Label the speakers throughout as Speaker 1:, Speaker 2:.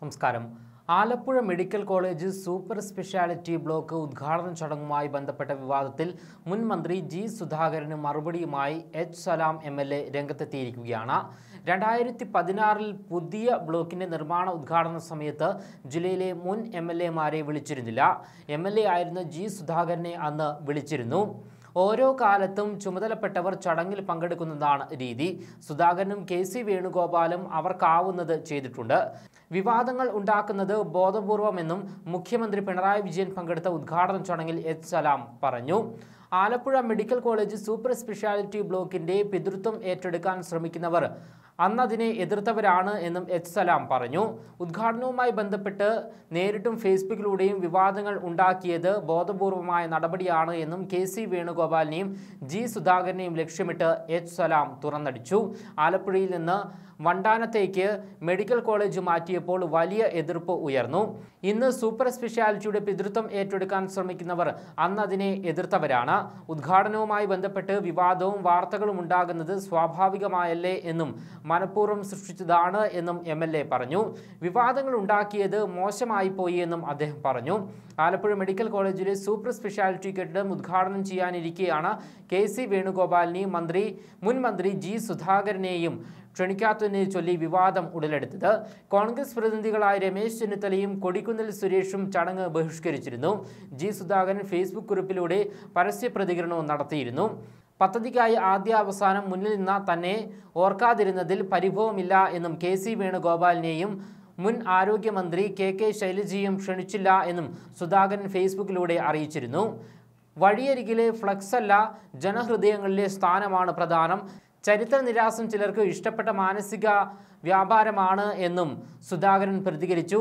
Speaker 1: നമസ്കാരം Alappuzha medical college super speciality block ഉദ്ഘാടന ചടങ്ങുമായി ബന്ധപ്പെട്ട വിവാദത്തിൽ മുൻ മന്ത്രി ജി സുധാകരന് മറുപടിയുമായി H Salam M L A രംഗത്തെത്തിയിരിക്കുകയാണ് രണ്ടായിരത്തി പതിനാറിൽ പുതിയ ബ്ലോക്കിൻ്റെ നിർമ്മാണ ഉദ്ഘാടന സമയത്ത് ജില്ലയിലെ മുൻ എം എൽ എമാരെ വിളിച്ചിരുന്നില്ല എം എൽ എ ആയിരുന്ന ജി സുധാകരനെ അന്ന് വിളിച്ചിരുന്നു ഓരോ കാലത്തും ചുമതലപ്പെട്ടവർ ചടങ്ങിൽ പങ്കെടുക്കുന്നതാണ് രീതി സുധാകരനും കെ സി വേണുഗോപാലും അവർക്കാവുന്നത് ചെയ്തിട്ടുണ്ട് വിവാദങ്ങൾ ഉണ്ടാക്കുന്നത് ബോധപൂർവമെന്നും മുഖ്യമന്ത്രി പിണറായി വിജയൻ പങ്കെടുത്ത ഉദ്ഘാടന ചടങ്ങിൽ എച്ച് സലാം പറഞ്ഞു Alappuzha medical college super speciality ബ്ലോക്കിന്റെ പിതൃത്വം ഏറ്റെടുക്കാൻ ശ്രമിക്കുന്നവർ അന്നതിനെ എതിർത്തവരാണ് എന്നും എച്ച് സലാം പറഞ്ഞു ഉദ്ഘാടനവുമായി ബന്ധപ്പെട്ട് നേരിട്ടും ഫേസ്ബുക്കിലൂടെയും വിവാദങ്ങൾ ഉണ്ടാക്കിയത് ബോധപൂർവമായ നടപടിയാണ് എന്നും കെ സി വേണുഗോപാലിനെയും ജി സുധാകരനെയും ലക്ഷ്യമിട്ട് എച്ച് സലാം തുറന്നടിച്ചു ആലപ്പുഴയിൽ നിന്ന് വണ്ടാനത്തേക്ക് മെഡിക്കൽ കോളേജ് മാറ്റിയപ്പോൾ വലിയ എതിർപ്പ് ഉയർന്നു ഇന്ന് സൂപ്പർ സ്പെഷ്യാലിറ്റിയുടെ പിതൃത്വം ഏറ്റെടുക്കാൻ ശ്രമിക്കുന്നവർ അന്നതിനെ എതിർത്തവരാണ് ഉദ്ഘാടനവുമായി ബന്ധപ്പെട്ട് വിവാദവും വാർത്തകളും ഉണ്ടാകുന്നത് സ്വാഭാവികമായല്ലേ എന്നും മനഃപൂർവ്വം സൃഷ്ടിച്ചതാണ് എന്നും എം പറഞ്ഞു വിവാദങ്ങൾ ഉണ്ടാക്കിയത് മോശമായി പോയി എന്നും അദ്ദേഹം പറഞ്ഞു ആലപ്പുഴ മെഡിക്കൽ കോളേജിലെ സൂപ്പർ സ്പെഷ്യാലിറ്റി കെട്ടിടം ഉദ്ഘാടനം ചെയ്യാനിരിക്കെയാണ് കെ സി വേണുഗോപാലിനെയും മന്ത്രി മുൻ മന്ത്രി ജി സുധാകരനെയും ക്ഷണിക്കാത്തതിനെ ചൊല്ലി വിവാദം ഉടലെടുത്തത് കോൺഗ്രസ് പ്രതിനിധികളായ രമേശ് ചെന്നിത്തലയും കൊടിക്കുന്നിൽ സുരേഷും ചടങ്ങ് ബഹിഷ്കരിച്ചിരുന്നു ജി സുധാകരൻ ഫേസ്ബുക്ക് കുറിപ്പിലൂടെ പരസ്യ പ്രതികരണവും നടത്തിയിരുന്നു പദ്ധതിക്കായി ആദ്യ അവസാനം മുന്നിൽ നിന്ന തന്നെ ഓർക്കാതിരുന്നതിൽ പരിഭവമില്ല എന്നും കെ സി വേണുഗോപാലിനെയും മുൻ ആരോഗ്യമന്ത്രി കെ കെ ശൈലജയും ക്ഷണിച്ചില്ല എന്നും സുധാകരൻ ഫേസ്ബുക്കിലൂടെ അറിയിച്ചിരുന്നു വഴിയരികിലെ ഫ്ലക്സല്ല ജനഹൃദയങ്ങളിലെ സ്ഥാനമാണ് പ്രധാനം ചരിത്ര നിരാസം ചിലർക്ക് ഇഷ്ടപ്പെട്ട മാനസിക വ്യാപാരമാണ് എന്നും സുധാകരൻ പ്രതികരിച്ചു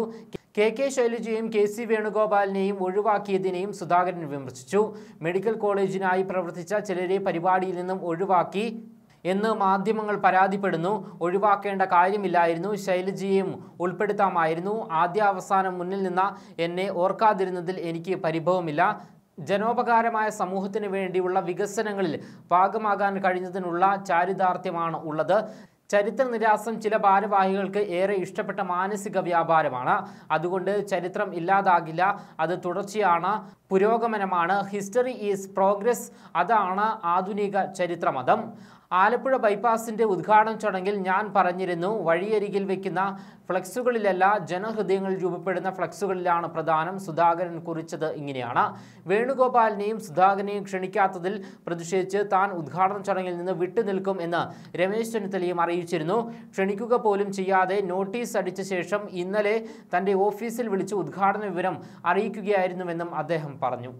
Speaker 1: കെ കെ ശൈലജയെയും കെ സി വേണുഗോപാലിനെയും ഒഴിവാക്കിയതിനെയും സുധാകരൻ വിമർശിച്ചു മെഡിക്കൽ കോളേജിനായി പ്രവർത്തിച്ച ചിലരെ പരിപാടിയിൽ നിന്നും ഒഴിവാക്കി എന്ന് മാധ്യമങ്ങൾ പരാതിപ്പെടുന്നു ഒഴിവാക്കേണ്ട കാര്യമില്ലായിരുന്നു ശൈലജയെയും ഉൾപ്പെടുത്താമായിരുന്നു ആദ്യ അവസാനം മുന്നിൽ നിന്ന എന്നെ ഓർക്കാതിരുന്നതിൽ എനിക്ക് പരിഭവമില്ല ജനോപകാരമായ സമൂഹത്തിന് വേണ്ടിയുള്ള വികസനങ്ങളിൽ ഭാഗമാകാൻ കഴിഞ്ഞതിനുള്ള ചാരിതാർത്ഥ്യമാണ് ഉള്ളത് ചരിത്ര നിരാസം ചില ഭാരവാഹികൾക്ക് ഏറെ ഇഷ്ടപ്പെട്ട മാനസിക വ്യാപാരമാണ് അതുകൊണ്ട് ചരിത്രം ഇല്ലാതാകില്ല അത് തുടർച്ചയാണ് പുരോഗമനമാണ് ഹിസ്റ്ററി ഈസ് പ്രോഗ്രസ് അതാണ് ആധുനിക ചരിത്രമതം ആലപ്പുഴ ബൈപ്പാസിന്റെ ഉദ്ഘാടന ചടങ്ങിൽ ഞാൻ പറഞ്ഞിരുന്നു വഴിയരികിൽ വെക്കുന്ന ഫ്ലക്സുകളിലല്ല ജനഹൃദയങ്ങളിൽ രൂപപ്പെടുന്ന ഫ്ലക്സുകളിലാണ് പ്രധാനം സുധാകരൻ കുറിച്ചത് ഇങ്ങനെയാണ് വേണുഗോപാലിനെയും സുധാകരനെയും ക്ഷണിക്കാത്തതിൽ പ്രതിഷേധിച്ച് താൻ ഉദ്ഘാടന ചടങ്ങിൽ നിന്ന് വിട്ടുനിൽക്കും എന്ന് രമേശ് ചെന്നിത്തലയും അറിയിച്ചിരുന്നു ക്ഷണിക്കുക പോലും ചെയ്യാതെ നോട്ടീസ് അടിച്ച ശേഷം ഇന്നലെ തന്റെ ഓഫീസിൽ വിളിച്ച് ഉദ്ഘാടന വിവരം അറിയിക്കുകയായിരുന്നുവെന്നും അദ്ദേഹം പറഞ്ഞു